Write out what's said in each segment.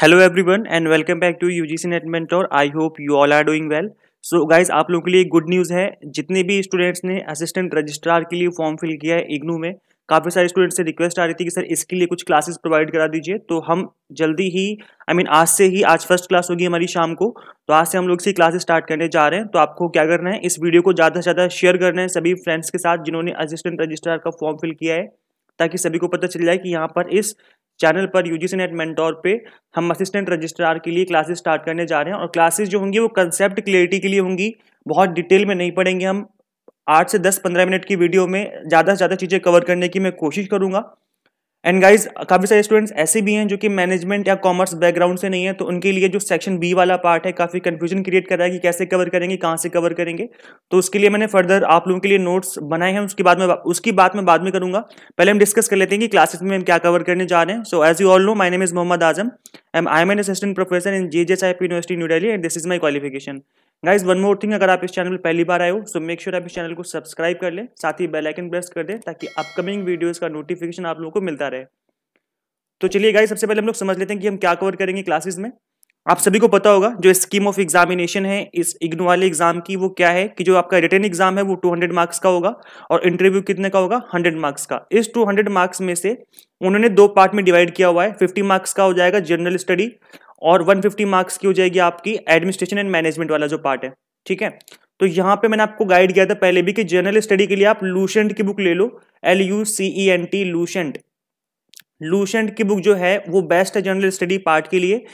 hello everyone and welcome back to UGC net mentor I hope you all are doing well so guys आप लोगों के लिए good news है जितने भी स्टूडेंट्स ने असिस्टेंट रजिस्ट्रार के लिए फॉर्म फिल किया है इग्नू में काफ़ी सारे स्टूडेंट्स से रिक्वेस्ट आ रही थी कि सर इसके लिए कुछ क्लासेस प्रोवाइड करा दीजिए तो हम जल्दी ही आई I मीन mean, आज से ही आज फर्स्ट क्लास होगी हमारी शाम को तो आज से हम लोग इसी क्लासेस स्टार्ट करने जा रहे हैं तो आपको क्या करना है इस वीडियो को ज़्यादा से ज़्यादा शेयर करना है सभी फ्रेंड्स के साथ जिन्होंने असिस्टेंट रजिस्ट्रार का फॉर्म फिल किया है ताकि सभी को पता चल जाए कि यहाँ पर इस चैनल पर यूजीसी नेट मेंटोर पे हम असिस्टेंट रजिस्ट्रार के लिए क्लासेस स्टार्ट करने जा रहे हैं और क्लासेस जो होंगी वो कंसेप्ट क्लियरिटी के लिए होंगी बहुत डिटेल में नहीं पढ़ेंगे हम आठ से दस पंद्रह मिनट की वीडियो में ज़्यादा से ज़्यादा चीज़ें कवर करने की मैं कोशिश करूँगा एंड गाइज काफ़ी सारे स्टूडेंट्स ऐसे भी हैं जो कि मैनेजमेंट या कॉमर्स बैकग्राउंड से नहीं है तो उनके लिए जो सेक्शन बी वाला पार्ट है काफ़ी कन्फ्यूजन क्रिएट कर रहा है कि कैसे कवर करेंगे कहाँ से कवर करेंगे तो उसके लिए मैंने फर्दर आप लोगों के लिए नोट्स बनाए हैं उसके बाद में उसकी बात मैं बाद में करूंगा पहले हम डिस्कस कर लेते हैं कि क्लासेस में हम क्या कवर करने जा रहे हैं so as you all know my name is Mohammad Azam um I am an assistant professor in J J I P university New Delhi and this is my qualification guys one more thing अगर आप इस चैनल पर पहली बार आए हो सो मेक श्योर आप इस channel को सब्सक्राइब कर लें साथ ही बेल आइकन प्रेस कर दें ताकि अपकमिंग वीडियोस का नोटिफिकेशन आप लोगों को मिलता रहे तो चलिए गाइज सबसे पहले हम लोग समझ लेते हैं कि हम क्या कवर करेंगे क्लासेस में आप सभी को पता होगा जो स्कीम ऑफ एग्जामिनेशन है इस इग्नू वाले एग्जाम की वो क्या है कि जो आपका रिटर्न एग्जाम है वो 200 मार्क्स का होगा और इंटरव्यू कितने का होगा हंड्रेड मार्क्स का इस 200 मार्क्स में से उन्होंने दो पार्ट में डिवाइड किया हुआ है फिफ्टी मार्क्स का हो जाएगा जनरल स्टडी और 150 मार्क्स की हो जाएगी आपकी एडमिनिस्ट्रेशन एंड मैनेजमेंट वाला जो पार्ट है ठीक है तो यहाँ पे मैंने आपको गाइड किया था पहले भी कि जनरल स्टडी के लिए आप लूशेंट की बुक ले लो L U C E N T Lucent Lucent की बुक जो है वो बेस्ट है जनरल स्टडी पार्ट के लिए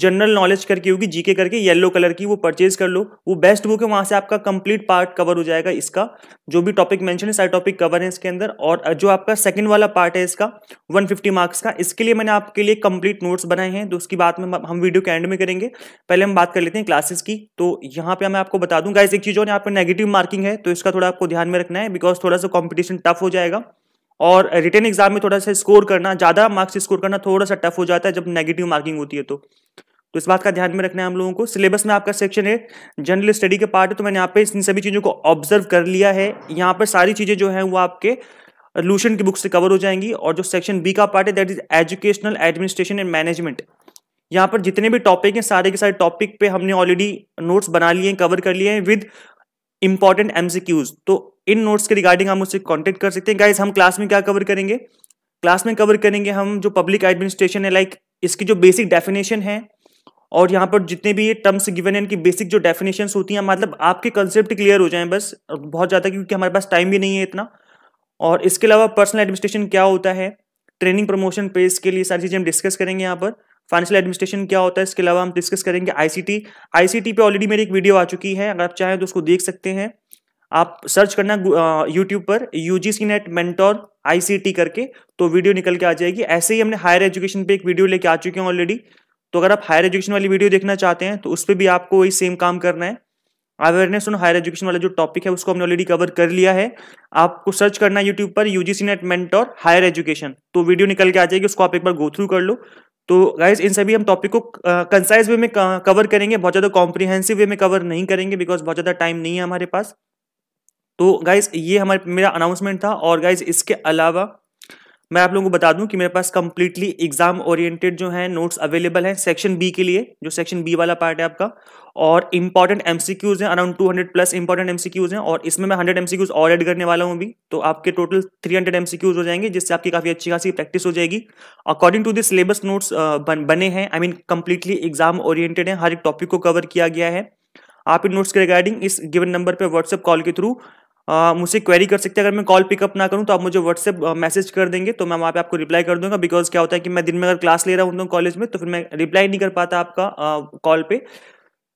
जनरल नॉलेज करके होगी जीके करके येलो कलर की वो परचेज कर लो वो बेस्ट बुक है वहाँ से आपका कंप्लीट पार्ट कवर हो जाएगा इसका जो भी टॉपिक मेंशन है सारे टॉपिक कवर है इसके अंदर और जो आपका सेकंड वाला पार्ट है इसका 150 मार्क्स का इसके लिए मैंने आपके लिए कंप्लीट नोट्स बनाए हैं तो उसकी बात में हम वीडियो के एंड में करेंगे पहले हम बात कर लेते हैं क्लासेस की तो यहाँ पर मैं आपको बता दूंगा इस एक चीज़ और यहाँ पर नेगेटिव मार्किंग है तो इसका थोड़ा आपको ध्यान में रखना है बिकॉज थोड़ा सा कॉम्पिटिशन टफ हो जाएगा और रिटर्न एग्जाम में थोड़ा सा स्कोर करना ज़्यादा मार्क्स स्कोर करना थोड़ा सा टफ हो जाता है जब नेगेटिव मार्किंग होती है तो तो इस बात का ध्यान में रखना है हम लोगों को सिलेबस में आपका सेक्शन है जनरल स्टडी के पार्ट है तो मैंने यहाँ पे इन सभी चीज़ों को ऑब्जर्व कर लिया है यहाँ पर सारी चीज़ें जो है वो आपके लूशन की बुक से कवर हो जाएंगी और जो सेक्शन बी का पार्ट है that is educational administration and management यहाँ पर जितने भी टॉपिक हैं सारे के सारे टॉपिक पे हमने ऑलरेडी नोट्स बना लिए हैं कवर कर लिए हैं विद इंपॉर्टेंट एमसीक्यूज तो इन नोट्स के रिगार्डिंग आप मुझसे कॉन्टेक्ट कर सकते हैं गाइज हम क्लास में क्या कवर करेंगे क्लास में कवर करेंगे हम जो पब्लिक एडमिनिस्ट्रेशन है लाइक इसकी जो बेसिक डेफिनेशन है और यहाँ पर जितने भी ये टर्म्स गिवन है इनकी बेसिक जो डेफिनेशन होती हैं मतलब आपके कंसेप्ट क्लियर हो जाएं बस बहुत ज़्यादा क्योंकि हमारे पास टाइम भी नहीं है इतना और इसके अलावा पर्सनल एडमिनिस्ट्रेशन क्या होता है ट्रेनिंग प्रमोशन पेज के लिए सारी चीज़ें हम डिस्कस करेंगे यहाँ पर फाइनेंशियल एडमिनिस्ट्रेशन क्या होता है इसके अलावा हम डिस्कस करेंगे आईसीटी सी पे ऑलरेडी मेरी एक वीडियो आ चुकी है अगर आप चाहें तो उसको देख सकते हैं आप सर्च करना यूट्यूब पर यूजीसी नेट मेंटोर आईसीटी करके तो वीडियो निकल के आ जाएगी ऐसे ही हमने हायर एजुकेशन पे एक वीडियो लेके आ चुके हैं ऑलरेडी तो अगर आप हायर एजुकेशन वाली वीडियो देखना चाहते हैं तो उस पर भी आपको वही सेम काम करना है अवेयरनेस ऑन हायर एजुकेशन वाला जो टॉपिक है उसको हमने ऑलरेडी कवर कर लिया है आपको सर्च करना है यूट्यूब पर UGC net mentor higher education तो वीडियो निकल के आ जाएगी उसको आप एक बार गो थ्रू कर लो तो गाइज इन सभी हम टॉपिक को कंसाइज वे में कवर करेंगे बहुत ज़्यादा कॉम्प्रिहेंसिव वे में कवर नहीं करेंगे बिकॉज बहुत ज़्यादा टाइम नहीं है हमारे पास तो गाइज ये हमारे मेरा अनाउंसमेंट था और गाइज इसके अलावा मैं आप लोगों को बता दूं कि मेरे पास कम्प्लीटली एग्जाम ओरिएंटेड जो है नोट्स अवेलेबल हैं सेक्शन बी के लिए जो सेक्शन बी वाला पार्ट है आपका और इंपॉर्टेंट एमसीक्यूज हैं अराउंड 200 प्लस इंपॉर्टेंट एमसीक्यूज हैं और इसमें मैं 100 एमसीक्यूज और ऐड करने वाला हूं भी तो आपके टोटल 300 एमसीक्यूज हो जाएंगे जिससे आपकी काफी अच्छी खासी प्रैक्टिस हो जाएगी according to this syllabus notes बने हैं I mean completely exam oriented है हर एक टॉपिक को कवर किया गया है आप इन नोट्स के रिगार्डिंग इस गिवन नंबर पर व्हाट्सएप कॉल के थ्रू मुझसे क्वेरी कर सकते हैं अगर मैं कॉल पिकअप ना करूँ तो आप मुझे व्हाट्सएप मैसेज कर देंगे तो मैं वहाँ पे आपको रिप्लाई कर दूंगा बिकॉज क्या होता है कि मैं दिन में अगर क्लास ले रहा हूँ कॉलेज में तो फिर मैं रिप्लाई नहीं कर पाता आपका कॉल पे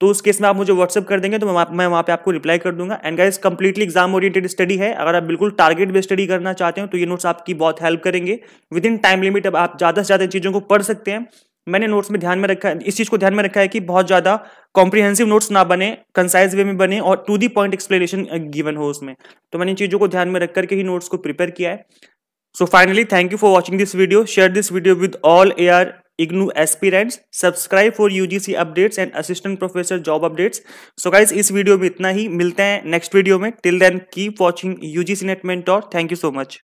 तो उस केस में आप मुझे व्हाट्सअप कर देंगे तो मैं वहाँ पे आपको रिप्लाई कर दूंगा and guys completely exam oriented study है अगर आप बिल्कुल टारगेट बेस्ड स्टडी करना चाहते हो तो ये नोट्स आपकी बहुत हेल्प करेंगे विद इन टाइम लिमिट अब आप ज़्यादा से ज़्यादा चीज़ों को पढ़ सकते हैं मैंने नोट्स में ध्यान में रखा है इस चीज़ को ध्यान में रखा है कि बहुत ज़्यादा कॉम्प्रिहेंसिव नोट्स ना बने कंसाइज वे में बने और to the point explanation given हो उसमें तो मैंने इन चीज़ों को ध्यान में रख करके ही नोट्स को प्रिपेयर किया है so finally thank you for watching this video share this video with all our IGNOU aspirants subscribe for UGC updates and assistant professor job updates so guys इस वीडियो में इतना ही मिलते हैं नेक्स्ट वीडियो में till then keep watching UGC net mentor thank you so much